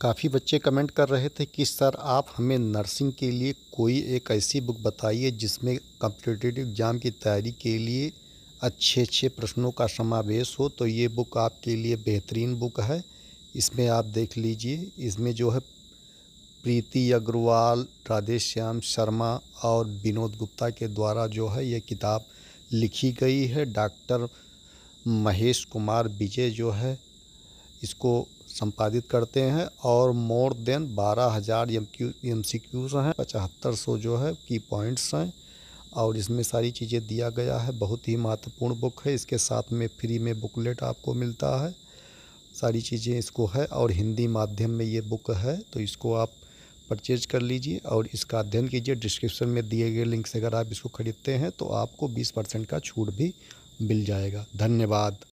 काफ़ी बच्चे कमेंट कर रहे थे कि सर आप हमें नर्सिंग के लिए कोई एक ऐसी बुक बताइए जिसमें कम्पिटिटिव एग्ज़ाम की तैयारी के लिए अच्छे अच्छे प्रश्नों का समावेश हो तो ये बुक आपके लिए बेहतरीन बुक है इसमें आप देख लीजिए इसमें जो है प्रीति अग्रवाल राधेश श्याम शर्मा और विनोद गुप्ता के द्वारा जो है ये किताब लिखी गई है डॉक्टर महेश कुमार विजय जो है इसको संपादित करते हैं और मोर देन बारह हज़ार M Q MCQs हैं पचहत्तर सौ जो है की पॉइंट्स हैं और इसमें सारी चीज़ें दिया गया है बहुत ही महत्वपूर्ण बुक है इसके साथ में फ्री में बुकलेट आपको मिलता है सारी चीज़ें इसको है और हिंदी माध्यम में ये बुक है तो इसको आप परचेज कर लीजिए और इसका अध्ययन कीजिए डिस्क्रिप्शन में दिए गए लिंक से अगर आप इसको ख़रीदते हैं तो आपको 20 परसेंट का छूट भी मिल जाएगा धन्यवाद